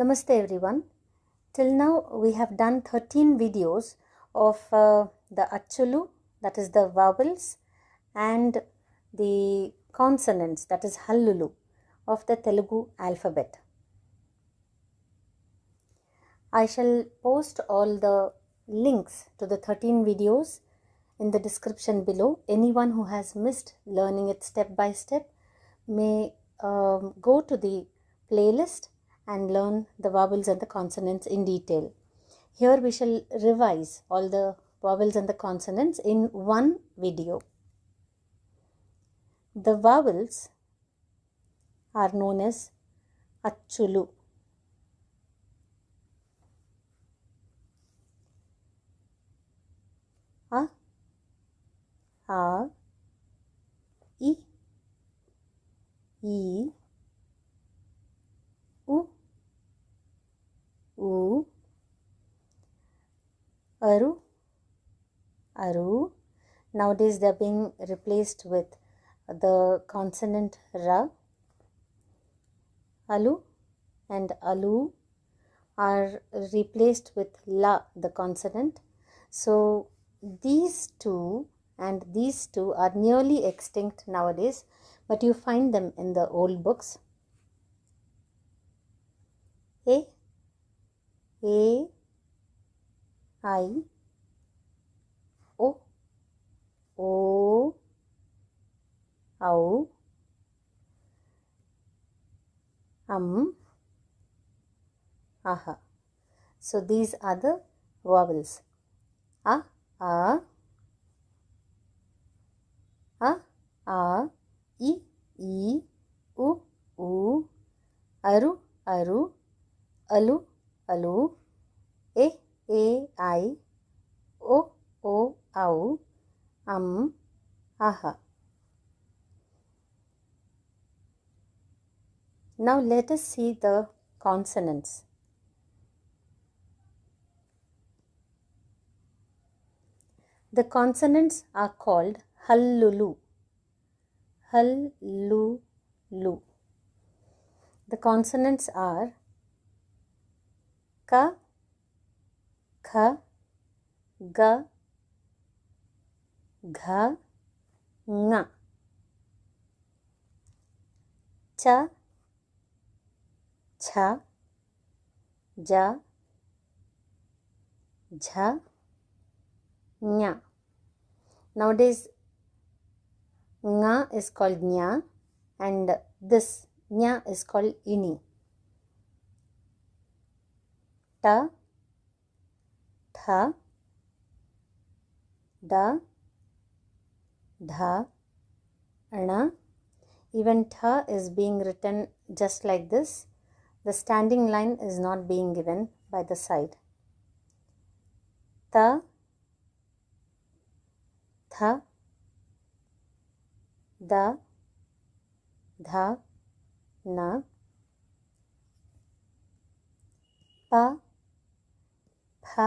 Namaste everyone. Till now we have done 13 videos of uh, the Achulu that is the vowels and the consonants that is Hallulu of the Telugu alphabet. I shall post all the links to the 13 videos in the description below. Anyone who has missed learning it step by step may um, go to the playlist and learn the vowels and the consonants in detail. Here we shall revise all the vowels and the consonants in one video. The vowels are known as Achulu. A, A, I, E, aru. Nowadays they are being replaced with the consonant ra. Alu and alu are replaced with la, the consonant. So these two and these two are nearly extinct nowadays, but you find them in the old books. A, A, I, aha. So these are the vowels. A, a, a, a, i, i, u, u, aru, aru, alu, alu, e, e, i, o, o, au, am, aha. Now let us see the consonants. The consonants are called hallulu. Hallulu. The consonants are ka, kha, ga, gha, nga, cha, cha, ja, ja, nya. Nowadays, nga is called nya and this nya is called ini. Ta, tha, da, dha, ana. Even tha is being written just like this. The standing line is not being given by the side. Ta, थ द ध न प फ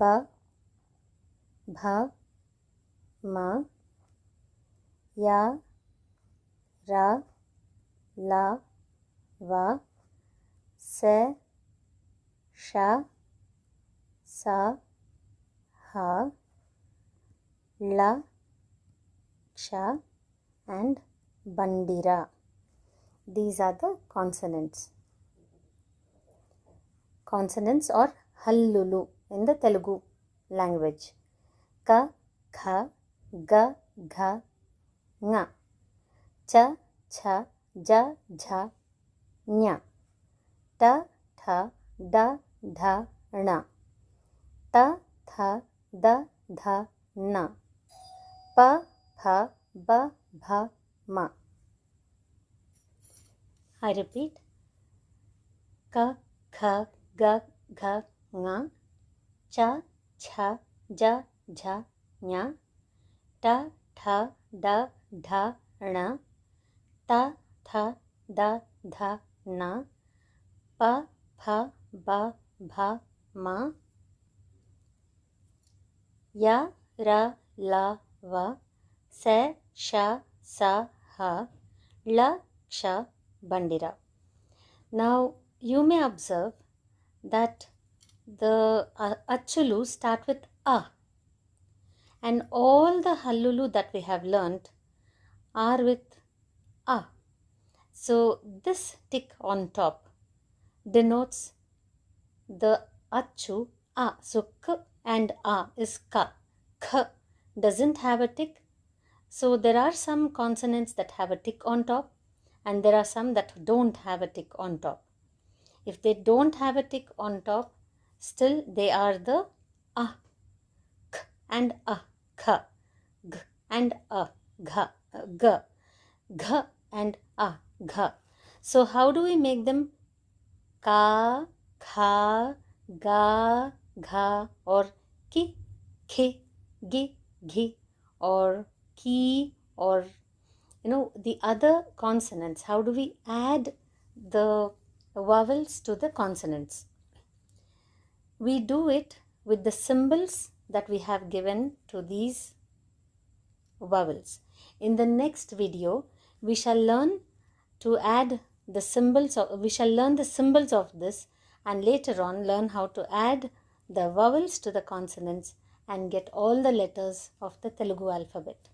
ब भ म य र ल व स श स ह la ksha and bandira these are the consonants consonants or hallulu in the telugu language ka kha ga gha nga cha cha ja jha nya ta tha da dha na ta tha da dha na प भ ब bha ma i repeat ka kha ga gha nga cha cha ja jha nya ta tha da dha na ta tha da dha na pa pha ba bha ma ya ra la sa, ha, la, ಸ ಹ ಳ ಕ್ಷ bandira. Now you may observe that the uh, achalu start with a and all the hallulu that we have learnt are with a. So this tick on top denotes the achu a. So and a is ka. K doesn't have a tick. So there are some consonants that have a tick on top and there are some that don't have a tick on top. If they don't have a tick on top, still they are the ah, k and ah, kh, g and ah, gh, g, gh and ah, gh. So how do we make them ka, kha, ga, gha or ki, khi, gi, ghi or ki or you know the other consonants how do we add the vowels to the consonants we do it with the symbols that we have given to these vowels in the next video we shall learn to add the symbols of we shall learn the symbols of this and later on learn how to add the vowels to the consonants and get all the letters of the Telugu alphabet.